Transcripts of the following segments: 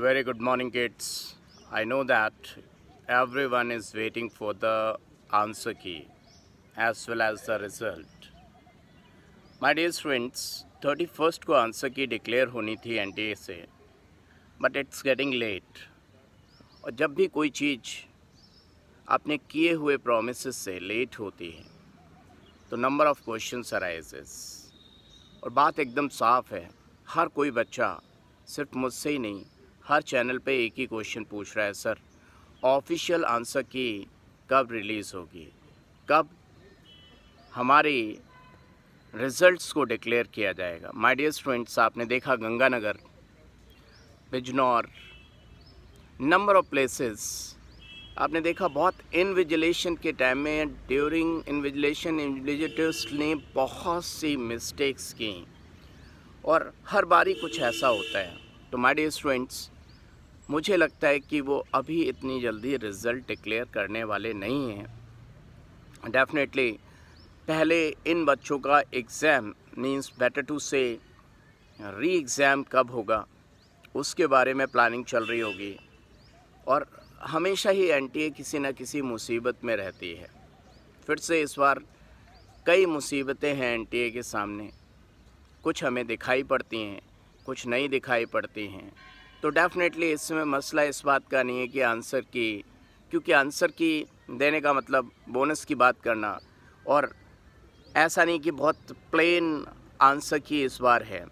Very good morning, kids. I know that everyone is waiting for the answer key as well as the result. My dear friends, 31st को answer की declare होनी थी NTA से but it's getting late और जब भी कोई चीज़ आपने किए हुए प्रोमिस से लेट होती है तो नंबर ऑफ़ क्वेश्चन अराइजेस और बात एकदम साफ है हर कोई बच्चा सिर्फ मुझसे ही नहीं हर चैनल पे एक ही क्वेश्चन पूछ रहा है सर ऑफिशियल आंसर की कब रिलीज़ होगी कब हमारी रिजल्ट्स को डिक्लेयर किया जाएगा माय डियर स्टूडेंट्स आपने देखा Ganganagar Bijnor number of places आपने देखा बहुत इनविजिलेशन के टाइम में ड्यूरिंग इन्विजिलेशन इन्विजिलेटर्स ने बहुत सी मिस्टेक्स की और हर बारी कुछ ऐसा होता है तो माय डियर स्टूडेंट्स मुझे लगता है कि वो अभी इतनी जल्दी रिज़ल्ट डिक्लेयर करने वाले नहीं हैं डेफिनेटली पहले इन बच्चों का एग्ज़ाम मीन्स बेटर टू से री एग्ज़ाम कब होगा उसके बारे में प्लानिंग चल रही होगी और हमेशा ही एनटीए किसी न किसी मुसीबत में रहती है फिर से इस बार कई मुसीबतें हैं एनटीए के सामने कुछ हमें दिखाई पड़ती हैं कुछ नहीं दिखाई पड़ती हैं तो डेफिनेटली इसमें मसला इस बात का नहीं है कि आंसर की क्योंकि आंसर की देने का मतलब बोनस की बात करना और ऐसा नहीं कि बहुत प्लेन आंसर की इस बार है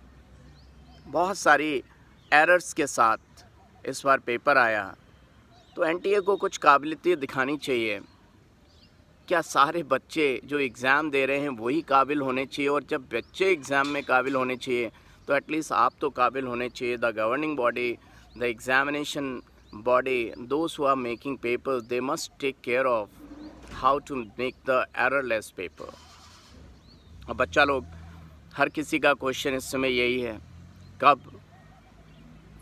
बहुत सारी एरर्स के साथ इस बार पेपर आया तो एनटीए को कुछ काबिलियतें दिखानी चाहिए क्या सारे बच्चे जो एग्ज़ाम दे रहे हैं वही काबिल होने चाहिए और जब बच्चे एग्ज़ाम में काबिल होने चाहिए तो एटलीस्ट आप तो काबिल होने चाहिए the governing body the examination body दोस्त हुआ making paper they must take care of how to make the errorless paper और बच्चा लोग हर किसी का क्वेश्चन इस समय यही है कब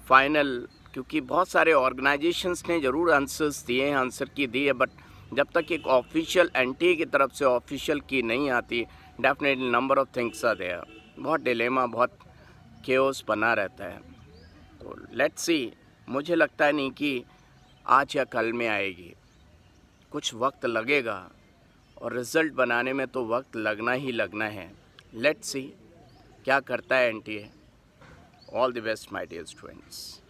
फाइनल क्योंकि बहुत सारे ऑर्गेनाइजेशंस ने ज़रूर आंसर्स दिए हैं आंसर की दी है बट जब तक एक ऑफिशियल एन की तरफ से ऑफिशियल की नहीं आती डेफिनेटली नंबर ऑफ थिंग्स आ दिया बहुत डिलेमा बहुत केओस बना रहता है तो लेट्स सी मुझे लगता नहीं कि आज या कल में आएगी कुछ वक्त लगेगा और रिज़ल्ट बनाने में तो वक्त लगना ही लगना है लेट्स सी क्या करता है N T A all the best my dear students